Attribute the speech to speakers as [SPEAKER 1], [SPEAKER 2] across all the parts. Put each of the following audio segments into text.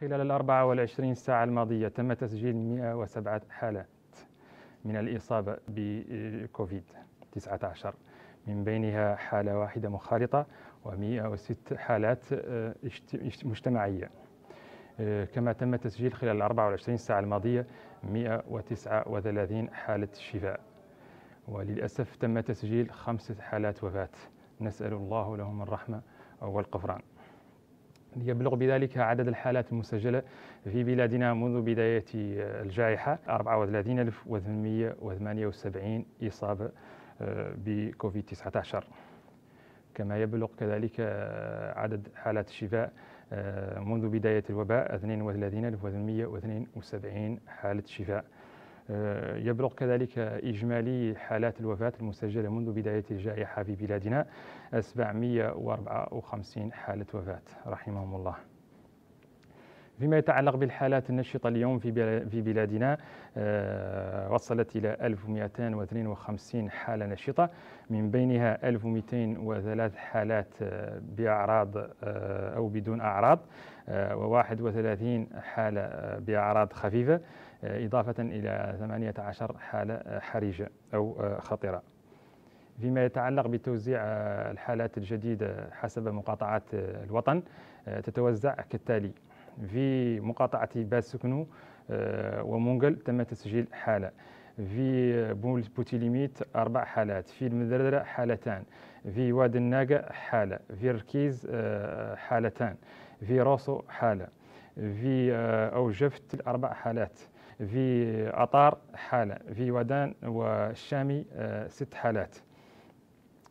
[SPEAKER 1] خلال ال 24 ساعة الماضية تم تسجيل 107 حالات من الإصابة بكوفيد 19 من بينها حالة واحدة منخرطة و106 حالات آه، مجتمعية آه، كما تم تسجيل خلال ال 24 ساعة الماضية 139 حالة شفاء وللأسف تم تسجيل خمسة حالات وفاة نسأل الله لهم الرحمة والغفران يبلغ بذلك عدد الحالات المسجلة في بلادنا منذ بداية الجائحة 34878 إصابة آه، بكوفيد 19 كما يبلغ كذلك آه، عدد حالات الشفاء آه، منذ بداية الوباء 32872 حالة شفاء آه، يبلغ كذلك إجمالي حالات الوفاة المسجلة منذ بداية الجائحة في بلادنا 754 حالة وفاة رحمهم الله فيما يتعلق بالحالات النشطة اليوم في بلادنا آه، وصلت إلى 1252 حالة نشطة من بينها 1203 حالات آه، بأعراض آه، أو بدون أعراض و31 حالة بأعراض خفيفة إضافة إلى 18 حالة حرجة أو خطرة فيما يتعلق بتوزيع الحالات الجديدة حسب مقاطعات الوطن تتوزع كالتالي في مقاطعة باسكنو آه، ومونغل تم تسجيل حالة في بوتيليميت أربع حالات في المدردرة حالتان في واد الناقة حالة في ركيز آه، حالتان في روسو حالة في آه، أوجفت أربع حالات في أطار حالة في ودان والشامي ست حالات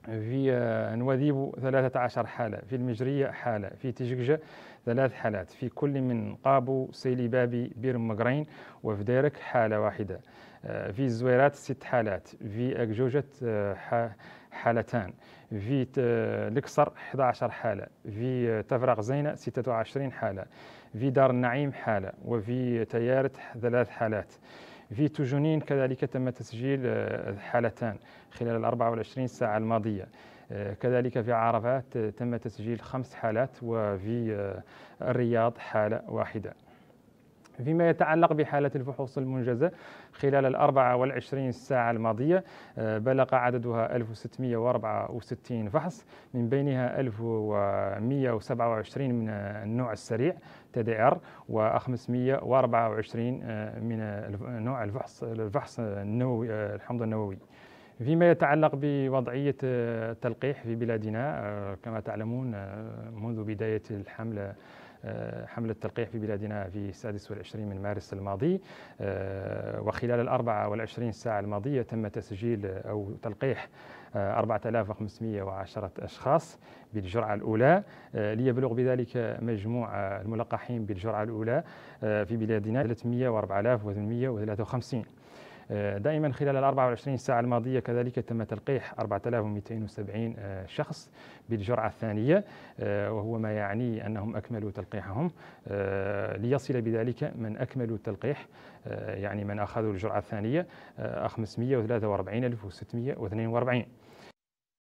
[SPEAKER 1] في آه، نواديبو 13 حالة في المجرية حالة في تججة ثلاث حالات في كل من قابو سيلي بابي بير مقرين وفي ديرك حالة واحدة آه، في الزويرات ست حالات في أكجوجة آه، حالتان في الكسر 11 حالة في تفرق زينة 26 حالة في دار النعيم حالة وفي تيارت ثلاث حالات في جنين كذلك تم تسجيل آه، حالتان خلال ال 24 ساعة الماضية آه، كذلك في عرفات آه، تم تسجيل خمس حالات وفي الرياض حالة واحدة فيما يتعلق بحالة الفحوص المنجزة خلال ال 24 ساعة الماضية آه، بلغ عددها 1664 فحص من بينها 1127 من النوع السريع TDR ار و 524 آه، من نوع الفحص الفحص النووي آه، الحمض النووي فيما يتعلق بوضعية التلقيح في بلادنا كما تعلمون منذ بداية الحملة آه، حملة تلقيح في بلادنا في 26 من مارس الماضي آه، وخلال الأربعة والعشرين ساعة الماضية تم تسجيل أو تلقيح 4510 آه، أشخاص بالجرعة الأولى ليبلغ بذلك مجموع الملقحين بالجرعة الأولى في بلادنا 304853 دائما خلال ال 24 ساعة الماضية كذلك تم تلقيح 4270 آه، شخص بالجرعة الثانية آه، وهو ما يعني أنهم أكملوا تلقيحهم آه، ليصل بذلك من أكملوا التلقيح يعني من أخذوا الجرعة الثانية 543642